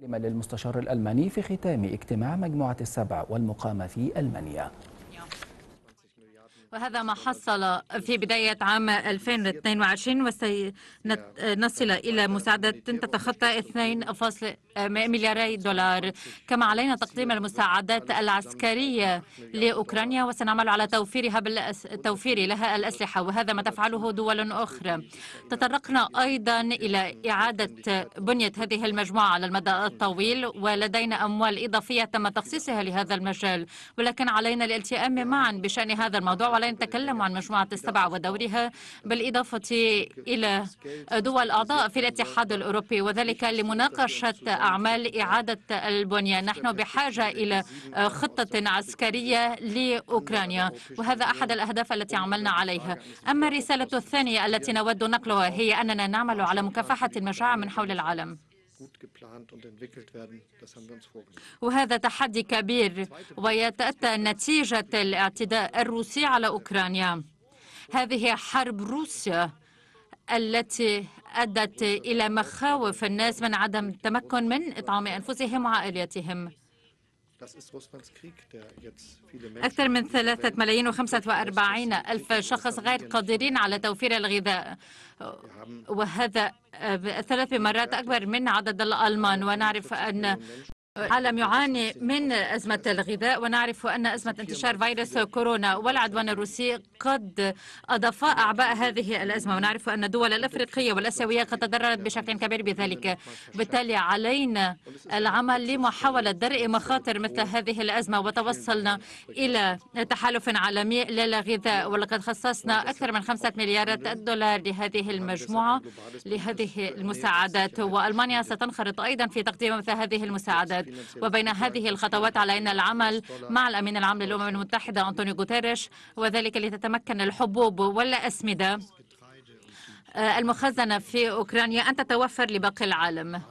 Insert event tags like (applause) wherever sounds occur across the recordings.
كلمة للمستشار الألماني في ختام اجتماع مجموعة السبع والمقامة في ألمانيا وهذا ما حصل في بداية عام 2022 وسنصل إلى مساعدة تتخطى 2. ملياري دولار كما علينا تقديم المساعدات العسكرية لأوكرانيا وسنعمل على توفيرها بالأس... توفير لها الأسلحة وهذا ما تفعله دول أخرى تطرقنا أيضا إلى إعادة بنية هذه المجموعة على المدى الطويل ولدينا أموال إضافية تم تخصيصها لهذا المجال ولكن علينا الالتئام معا بشأن هذا الموضوع ولا نتكلم عن مجموعة السبعة ودورها بالإضافة إلى دول أعضاء في الاتحاد الأوروبي وذلك لمناقشة أعمال إعادة البنية نحن بحاجة إلى خطة عسكرية لأوكرانيا وهذا أحد الأهداف التي عملنا عليها أما الرسالة الثانية التي نود نقلها هي أننا نعمل على مكافحة المجاعة من حول العالم وهذا تحدي كبير ويتأتى نتيجة الاعتداء الروسي على أوكرانيا هذه حرب روسيا التي أدت إلى مخاوف الناس من عدم التمكن من إطعام أنفسهم وعائلاتهم أكثر من ثلاثة ملايين وخمسة وأربعين ألف شخص غير قادرين على توفير الغذاء وهذا آه، ثلاث مرات أكبر من عدد الألمان ونعرف أن العالم يعاني من أزمة الغذاء ونعرف أن أزمة انتشار فيروس كورونا والعدوان الروسي قد أضاف أعباء هذه الأزمة ونعرف أن الدول الأفريقية والأسيوية قد تضررت بشكل كبير بذلك بالتالي علينا العمل لمحاولة درء مخاطر مثل هذه الأزمة وتوصلنا إلى تحالف عالمي للغذاء ولقد خصصنا أكثر من خمسة مليارات دولار لهذه المجموعة لهذه المساعدات وألمانيا ستنخرط أيضا في تقديم مثل هذه المساعدات وبين هذه الخطوات علينا العمل مع الأمين العام للأمم المتحدة أنطونيو غوتيريش وذلك لتتمكن الحبوب والأسمدة آه، المخزنة في أوكرانيا أن تتوفر لباقي العالم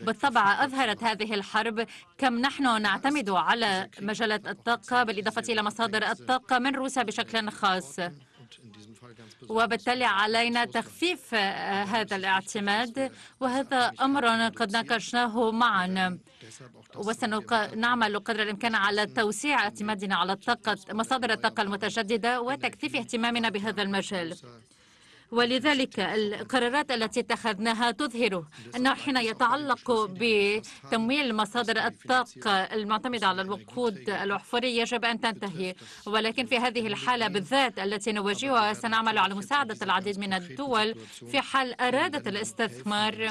بالطبع أظهرت هذه الحرب كم نحن نعتمد على مجالات الطاقة بالإضافة إلى مصادر الطاقة من روسيا بشكل خاص وبالتالي علينا تخفيف آه، هذا الاعتماد وهذا أمر قد ناقشناه معا وسنعمل قدر الإمكان على توسيع اعتمادنا على الطاقة مصادر الطاقة المتجددة وتكثيف اهتمامنا بهذا المجال ولذلك القرارات التي اتخذناها تظهر أنه حين يتعلق بتمويل مصادر الطاقة المعتمدة على الوقود الأحفوري يجب أن تنتهي ولكن في هذه الحالة بالذات التي نواجهها سنعمل على مساعدة العديد من الدول في حال أرادت الاستثمار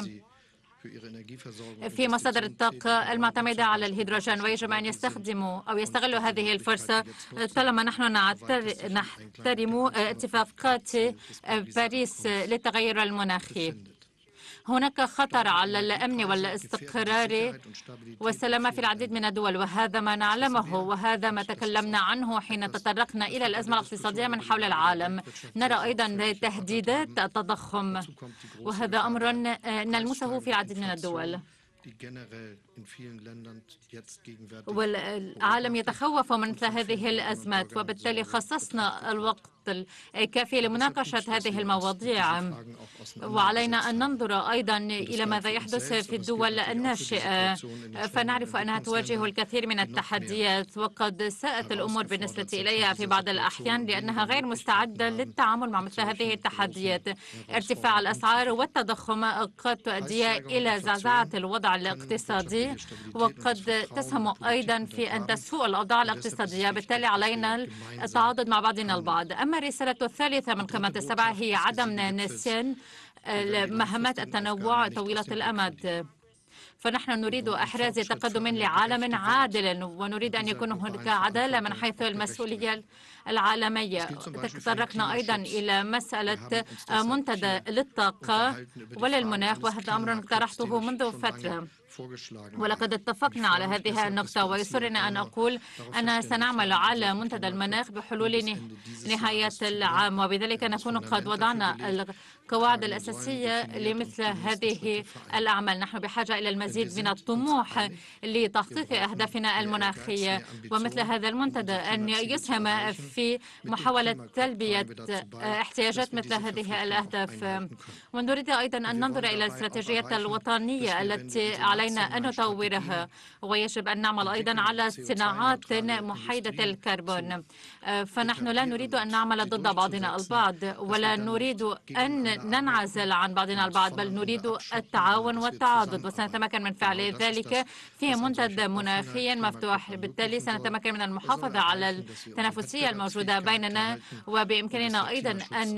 في مصادر الطاقة المعتمدة على الهيدروجين ويجب أن يستخدموا أو يستغلوا هذه الفرصة طالما نحن نحترم äh، اتفاقات آه، باريس للتغير المناخي هناك خطر على الأمن والاستقرار والسلامة في العديد من الدول وهذا ما نعلمه وهذا ما تكلمنا عنه حين تطرقنا إلى الأزمة الاقتصادية من حول العالم نرى أيضا تهديدات التضخم وهذا أمر نلمسه في العديد من الدول والعالم يتخوف من مثل هذه الأزمات وبالتالي خصصنا الوقت الكافي لمناقشة هذه المواضيع وعلينا أن ننظر أيضا إلى ماذا يحدث في الدول الناشئة فنعرف أنها تواجه الكثير من التحديات وقد ساءت الأمور بالنسبة إليها في بعض الأحيان لأنها غير مستعدة للتعامل مع مثل هذه التحديات ارتفاع الأسعار والتضخم قد تؤدي إلى زعزعة الوضع الاقتصادي وقد تسهم أيضا في أن تسوء الأوضاع الاقتصادية بالتالي علينا التعاضد مع بعضنا البعض أما الرسالة الثالثة من قمة السبعة هي عدم نسيان مهمات التنوع طويلة الأمد فنحن نريد إحراز تقدم لعالم عادل ونريد أن يكون هناك عدالة من حيث المسؤولية العالمية تطرقنا أيضا إلى مسألة منتدى للطاقة وللمناخ وهذا أمر اقترحته منذ فترة ولقد يعني اتفقنا على هذه النقطة ويسرنا أن أقول أن سنعمل على منتدى المناخ بحلول نهاية العام وبذلك نكون قد وضعنا القواعد الأساسية لمثل هذه الأعمال نحن بحاجة إلى المزيد من الطموح لتحقيق أهدافنا المناخية ومثل هذا المنتدى أن يسهم في محاولة تلبية احتياجات مثل هذه الأهداف (laughs) ونريد أيضا أن ننظر إلى الاستراتيجية الوطنية التي علينا علينا أن نطورها ويجب أن نعمل أيضا على صناعات محايدة الكربون آه، فنحن لا نريد أن نعمل ضد بعضنا البعض ولا نريد أن ننعزل عن بعضنا نعم، البعض بل نريد التعاون والتعاضد وسنتمكن من فعل ذلك في منتدى مناخي مفتوح بالتالي سنتمكن من المحافظة على التنافسية الموجودة بيننا وبإمكاننا أيضا أن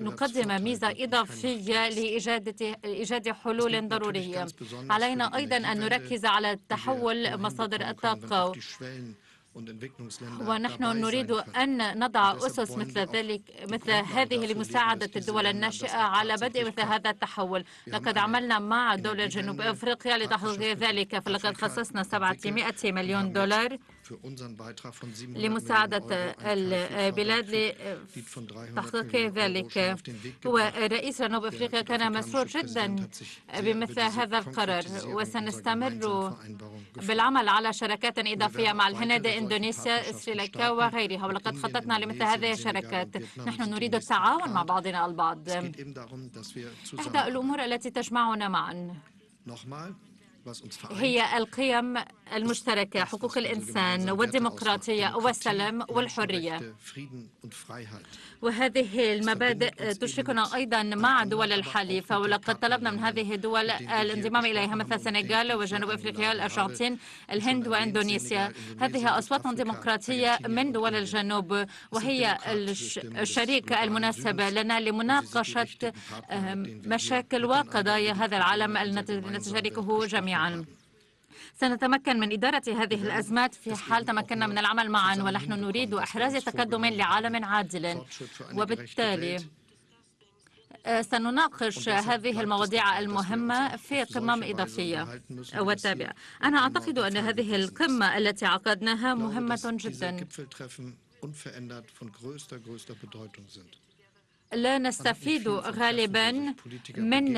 نقدم ميزة إضافية لإيجاد حلول ضرورية علينا علينا أيضا أن نركز على تحول um, مصادر الطاقة ونحن نريد أن نضع أسس مثل ذلك مثل هذه لمساعدة الدول الناشئة على بدء مثل هذا التحول لقد عملنا مع دول جنوب أفريقيا لتحقيق ذلك فلقد خصصنا 700 مليون دولار لمساعدة البلاد لتحقيق ذلك ورئيس جنوب أفريقيا كان مسرور جدا بمثل هذا القرار وسنستمر بالعمل على شراكات إضافية مع الهند إندونيسيا سريلانكا وغيرها ولقد خططنا لمثل هذه الشراكات نحن نريد التعاون مع بعضنا البعض إحدى الأمور التي تجمعنا معا هي القيم المشتركة حقوق الإنسان والديمقراطية والسلام والحرية وهذه المبادئ تشركنا أيضا مع دول الحليفة ولقد طلبنا من هذه الدول الانضمام إليها مثل السنغال وجنوب أفريقيا الأرجنتين الهند وإندونيسيا هذه أصوات ديمقراطية من دول الجنوب وهي الشريك المناسب لنا لمناقشة مشاكل وقضايا هذا العالم الذي نتشاركه جميعا جميعا سنتمكن من إدارة هذه الأزمات في حال تمكنا من العمل معا ونحن نريد إحراز تقدم لعالم عادل وبالتالي آه، سنناقش هذه المواضيع المهمة في قمم إضافية والتابعة أنا أعتقد أن هذه القمة التي عقدناها مهمة جدا لا نستفيد غالبا من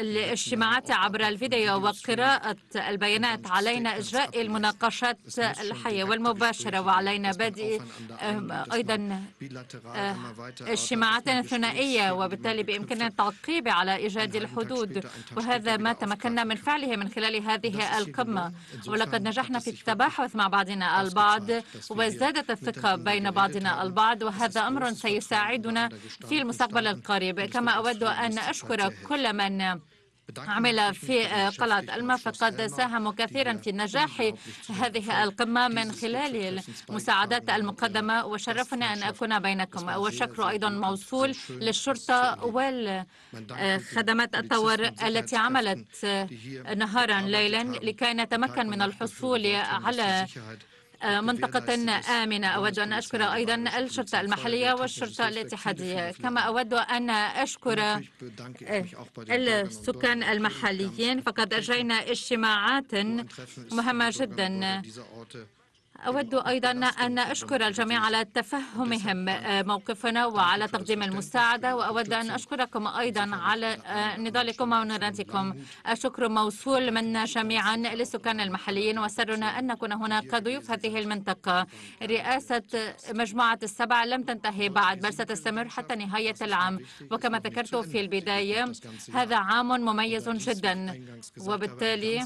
الاجتماعات عبر الفيديو وقراءة البيانات علينا إجراء المناقشات الحية والمباشرة وعلينا بدء أيضا أه، اجتماعات ثنائية وبالتالي بإمكاننا التعقيب على إيجاد الحدود وهذا ما تمكنا من فعله من خلال هذه القمة ولقد نجحنا في التباحث مع بعضنا البعض وازدادت الثقة بين بعضنا البعض وهذا أمر سيساعدنا في المستقبل القريب كما أود أن أشكر كل من عمل في قلعة ألما فقد ساهم كثيرا في نجاح هذه القمة من خلال المساعدات المقدمة وشرفني أن أكون بينكم والشكر أيضا موصول للشرطة والخدمات الطوارئ التي عملت نهارا ليلا لكي نتمكن من الحصول على آه، منطقة آمنة أود أن أشكر أيضا الشرطة المحلية والشرطة الاتحادية كما أود أن أشكر آه، السكان المحليين فقد أجرينا اجتماعات مهمة جدا أود أيضا أن أشكر الجميع على تفهمهم آه، موقفنا وعلى تقديم المساعدة وأود أن أشكركم أيضا على آه، نضالكم ونورتكم الشكر موصول منا جميعا للسكان المحليين وسرنا أن نكون هنا كضيوف هذه المنطقة رئاسة مجموعة السبع لم تنتهي بعد بل ستستمر حتى نهاية العام وكما ذكرت في البداية هذا عام مميز جدا وبالتالي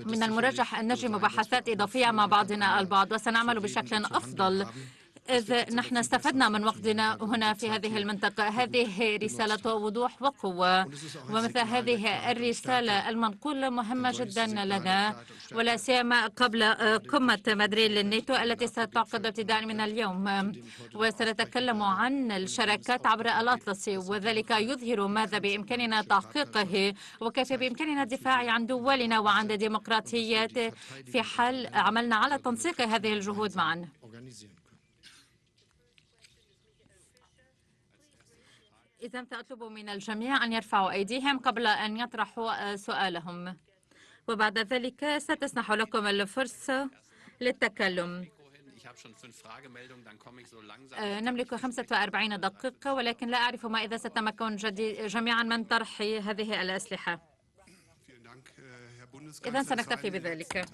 من المرجح أن نجري مباحثات إضافية مع بعضنا البعض وسنعمل بشكل أفضل إذ نحن استفدنا من وقتنا هنا في هذه المنطقة هذه رسالة وضوح وقوة ومثل هذه الرسالة المنقولة مهمة جدا لنا ولا سيما قبل قمة مدريد للناتو التي ستعقد ابتداء من اليوم وسنتكلم عن الشراكات عبر الأطلسي وذلك يظهر ماذا بإمكاننا تحقيقه وكيف بإمكاننا الدفاع عن دولنا وعن ديمقراطيات في حال عملنا على تنسيق هذه الجهود معا إذا سأطلب من الجميع أن يرفعوا أيديهم قبل أن يطرحوا آه، سؤالهم وبعد ذلك ستسنح لكم الفرصة للتكلم آه، نملك 45 دقيقة ولكن لا أعرف ما إذا ستمكن جميعا من طرح هذه الأسلحة äh، إذا سنكتفي بذلك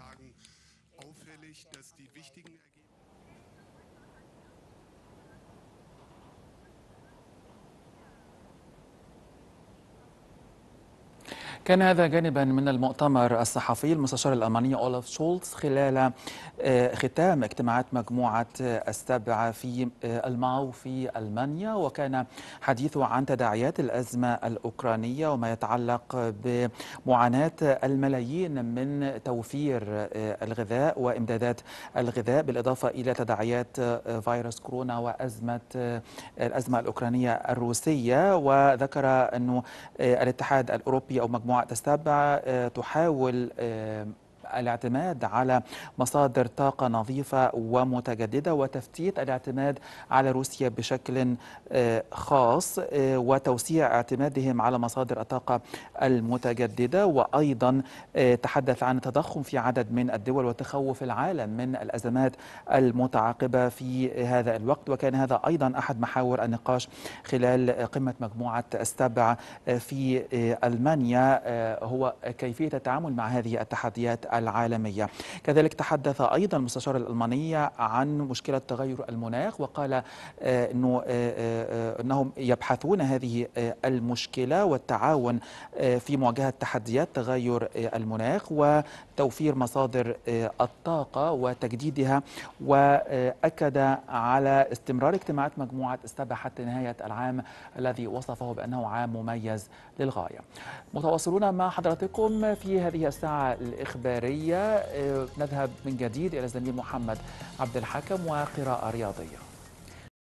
كان هذا جانبا من المؤتمر الصحفي المستشار الألماني أولف شولتز خلال آه، ختام اجتماعات مجموعة آه، السبعة في آه، الماو في ألمانيا وكان حديثه عن تداعيات الأزمة الأوكرانية وما يتعلق بمعاناة الملايين من توفير الغذاء وإمدادات الغذاء بالإضافة إلى تداعيات فيروس كورونا وأزمة الأزمة الأوكرانية الروسية وذكر أنه الاتحاد الأوروبي أو مجموعة تستبع آه، تحاول آه، الاعتماد على مصادر طاقة نظيفة ومتجددة وتفتيت الاعتماد على روسيا بشكل آه، خاص آه، وتوسيع اعتمادهم على مصادر الطاقة المتجددة وأيضا آه، تحدث عن التضخم في عدد من الدول وتخوف العالم من الأزمات المتعاقبة في هذا الوقت وكان هذا أيضا أحد محاور النقاش خلال قمة مجموعة السبع في ألمانيا هو كيفية التعامل مع هذه التحديات العالمية كذلك تحدث أيضا المستشار الألمانية عن مشكلة تغير المناخ وقال آه، أنه آه، آه، أنهم يبحثون هذه المشكلة والتعاون في مواجهة تحديات تغير المناخ وتوفير مصادر الطاقة وتجديدها وأكد على استمرار اجتماعات مجموعة استبع حتى نهاية العام الذي وصفه بأنه عام مميز للغاية متواصلون مع حضراتكم في هذه الساعة الإخبارية الجزائرية آه، نذهب من جديد إلى زميل محمد عبد الحكم وقراءة رياضية